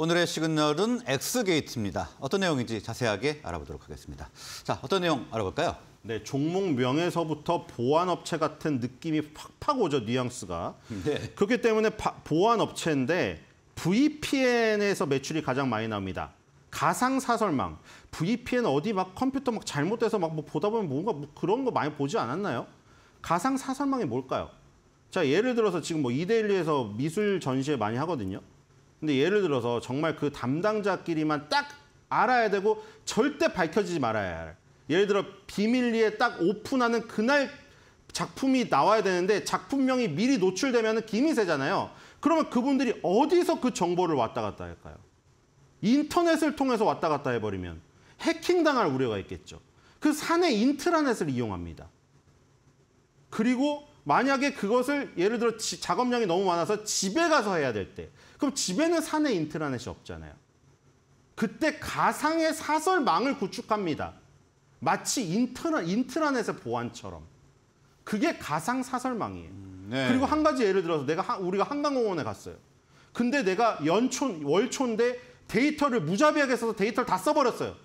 오늘의 시그널은 엑스게이트입니다. 어떤 내용인지 자세하게 알아보도록 하겠습니다. 자, 어떤 내용 알아볼까요? 네, 종목명에서부터 보안업체 같은 느낌이 팍팍 오죠, 뉘앙스가. 네. 그렇기 때문에 바, 보안업체인데 VPN에서 매출이 가장 많이 나옵니다. 가상사설망. VPN 어디 막 컴퓨터 막 잘못돼서 막 뭐 보다 보면 뭔가 뭐 그런 거 많이 보지 않았나요? 가상사설망이 뭘까요? 자, 예를 들어서 지금 뭐 이데일리에서 미술 전시회 많이 하거든요. 근데 예를 들어서 정말 그 담당자끼리만 딱 알아야 되고 절대 밝혀지지 말아야 할. 예를 들어 비밀리에 딱 오픈하는 그날 작품이 나와야 되는데 작품명이 미리 노출되면 기미세잖아요. 그러면 그분들이 어디서 그 정보를 왔다 갔다 할까요? 인터넷을 통해서 왔다 갔다 해버리면 해킹당할 우려가 있겠죠. 그 사내 인트라넷을 이용합니다. 그리고 만약에 그것을 예를 들어 지, 작업량이 너무 많아서 집에 가서 해야 될때 그럼 집에는 사내 인트라넷이 없잖아요. 그때 가상의 사설망을 구축합니다. 마치 인트라, 인트라넷의 보안처럼. 그게 가상 사설망이에요. 음, 네. 그리고 한 가지 예를 들어서 내가 하, 우리가 한강공원에 갔어요. 근데 내가 연촌 월촌인데 데이터를 무자비하게 써서 데이터를 다 써버렸어요.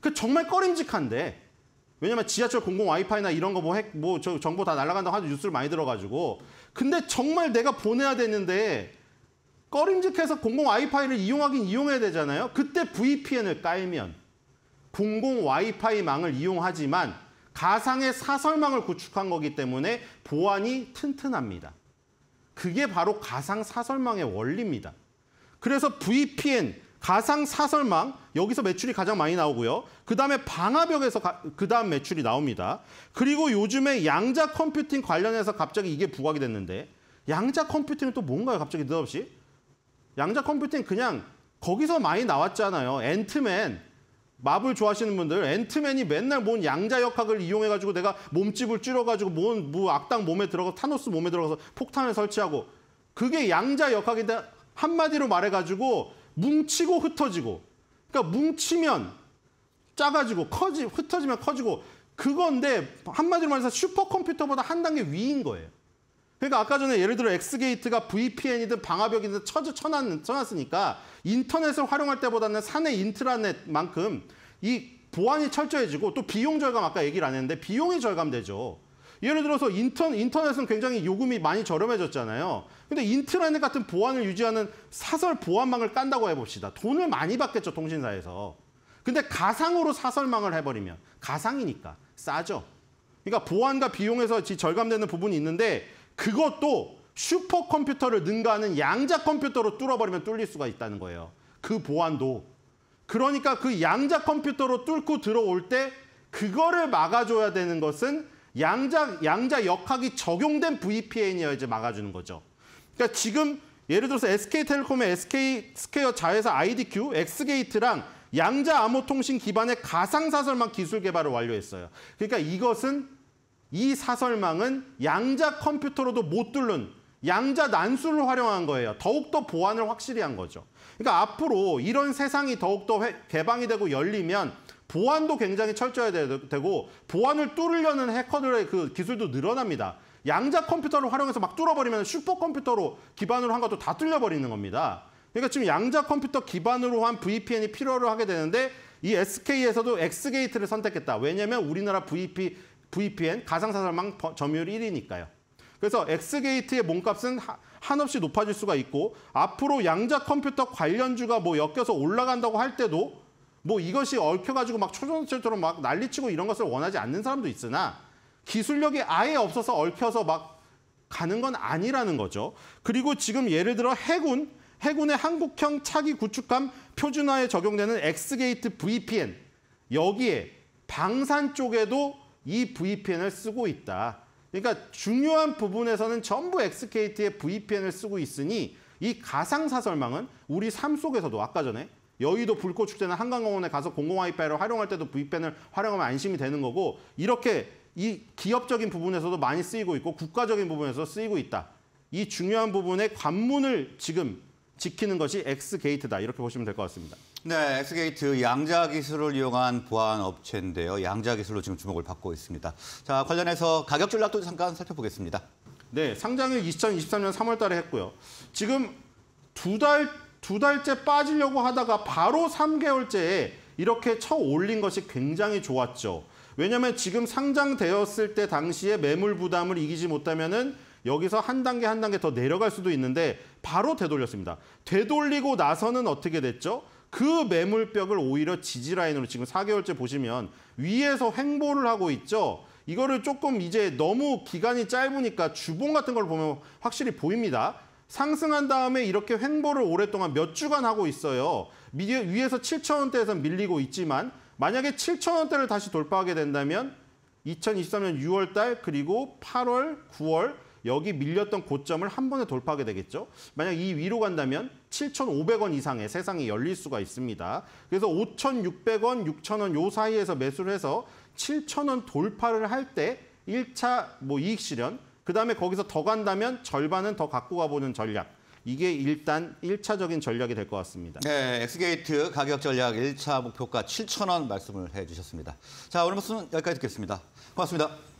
그 정말 꺼림직한데 왜냐면 지하철 공공 와이파이나 이런 거뭐뭐 뭐 정보 다 날아간다고 하는 뉴스를 많이 들어가지고 근데 정말 내가 보내야 되는데 꺼림직해서 공공 와이파이를 이용하긴 이용해야 되잖아요. 그때 VPN을 깔면 공공 와이파이망을 이용하지만 가상의 사설망을 구축한 거기 때문에 보안이 튼튼합니다. 그게 바로 가상 사설망의 원리입니다. 그래서 VPN, 가상 사설망 여기서 매출이 가장 많이 나오고요. 그다음에 방화벽에서 그다음 매출이 나옵니다. 그리고 요즘에 양자 컴퓨팅 관련해서 갑자기 이게 부각이 됐는데 양자 컴퓨팅은 또 뭔가요? 갑자기 느닷없이 양자 컴퓨팅 그냥 거기서 많이 나왔잖아요. 앤트맨 마블 좋아하시는 분들 앤트맨이 맨날 뭔 양자 역학을 이용해 가지고 내가 몸집을 줄여 가지고 뭔 뭐 악당 몸에 들어가 타노스 몸에 들어가서 폭탄을 설치하고 그게 양자 역학인데 한마디로 말해 가지고 뭉치고 흩어지고 그러니까 뭉치면 작아지고 커지 흩어지면 커지고 그건데 한마디로 말해서 슈퍼컴퓨터보다 한 단계 위인 거예요. 그러니까 아까 전에 예를 들어 엑스게이트가 VPN이든 방화벽이든 쳐, 쳐놨, 쳐놨으니까 인터넷을 활용할 때보다는 사내 인트라넷만큼 이 보안이 철저해지고 또 비용 절감 아까 얘기를 안 했는데 비용이 절감되죠. 예를 들어서 인턴, 인터넷은 굉장히 요금이 많이 저렴해졌잖아요. 근데 인트라넷 같은 보안을 유지하는 사설 보안망을 깐다고 해봅시다. 돈을 많이 받겠죠, 통신사에서. 근데 가상으로 사설망을 해버리면 가상이니까 싸죠. 그러니까 보안과 비용에서 절감되는 부분이 있는데 그것도 슈퍼컴퓨터를 능가하는 양자 컴퓨터로 뚫어버리면 뚫릴 수가 있다는 거예요. 그 보안도. 그러니까 그 양자 컴퓨터로 뚫고 들어올 때 그거를 막아줘야 되는 것은 양자 양자 역학이 적용된 VPN이어야지 막아주는 거죠. 그러니까 지금 예를 들어서 SK텔레콤의 SK 스퀘어 자회사 IDQ, 엑게이트랑 양자 암호통신 기반의 가상 사설망 기술 개발을 완료했어요. 그러니까 이것은 이 사설망은 양자 컴퓨터로도 못 뚫는 양자 난수를 활용한 거예요. 더욱더 보안을 확실히 한 거죠. 그러니까 앞으로 이런 세상이 더욱더 개방이 되고 열리면 보안도 굉장히 철저해야 되고 보안을 뚫으려는 해커들의 그 기술도 늘어납니다. 양자 컴퓨터를 활용해서 막 뚫어버리면 슈퍼컴퓨터로 기반으로 한 것도 다 뚫려버리는 겁니다. 그러니까 지금 양자 컴퓨터 기반으로 한 VPN이 필요로 하게 되는데 이 SK에서도 x 스게이트를 선택했다. 왜냐하면 우리나라 VP, VPN 가상사산망 점유율 1위니까요. 그래서 x 스게이트의 몸값은 한없이 높아질 수가 있고 앞으로 양자 컴퓨터 관련주가 뭐 엮여서 올라간다고 할 때도 뭐 이것이 얽혀가지고 막 초전철처럼 막 난리치고 이런 것을 원하지 않는 사람도 있으나 기술력이 아예 없어서 얽혀서 막 가는 건 아니라는 거죠. 그리고 지금 예를 들어 해군, 해군의 한국형 차기 구축함 표준화에 적용되는 엑스게이트 VPN 여기에 방산 쪽에도 이 VPN을 쓰고 있다. 그러니까 중요한 부분에서는 전부 XKT의 VPN을 쓰고 있으니 이 가상사설망은 우리 삶 속에서도 아까 전에 여의도 불꽃축제는 한강공원에 가서 공공 와이파이를 활용할 때도 V펜을 활용하면 안심이 되는 거고 이렇게 이 기업적인 부분에서도 많이 쓰이고 있고 국가적인 부분에서 쓰이고 있다. 이 중요한 부분의 관문을 지금 지키는 것이 엑스게이트다 이렇게 보시면 될 것 같습니다. 네, 엑스게이트 양자 기술을 이용한 보안 업체인데요. 양자 기술로 지금 주목을 받고 있습니다. 자, 관련해서 가격 전략도 잠깐 살펴보겠습니다. 네, 상장을 2023년 3월 달에 했고요. 지금 두달 두 달째 빠지려고 하다가 바로 3개월째에 이렇게 쳐 올린 것이 굉장히 좋았죠. 왜냐하면 지금 상장되었을 때 당시에 매물 부담을 이기지 못하면은 여기서 한 단계 한 단계 더 내려갈 수도 있는데 바로 되돌렸습니다. 되돌리고 나서는 어떻게 됐죠? 그 매물벽을 오히려 지지라인으로 지금 4개월째 보시면 위에서 횡보를 하고 있죠. 이거를 조금 이제 너무 기간이 짧으니까 주봉 같은 걸 보면 확실히 보입니다. 상승한 다음에 이렇게 횡보를 오랫동안 몇 주간 하고 있어요. 위에서 7천원대에서 밀리고 있지만 만약에 7천원대를 다시 돌파하게 된다면 2023년 6월 달 그리고 8월, 9월 여기 밀렸던 고점을 한 번에 돌파하게 되겠죠. 만약 이 위로 간다면 7,500원 이상의 세상이 열릴 수가 있습니다. 그래서 5,600원, 6,000원 요 사이에서 매수를 해서 7,000원 돌파를 할 때 1차 뭐 이익 실현 그다음에 거기서 더 간다면 절반은 더 갖고 가보는 전략. 이게 일단 1차적인 전략이 될 것 같습니다. 네, 엑스게이트 가격 전략 1차 목표가 7천 원 말씀을 해주셨습니다. 자, 오늘 말씀은 여기까지 듣겠습니다. 고맙습니다.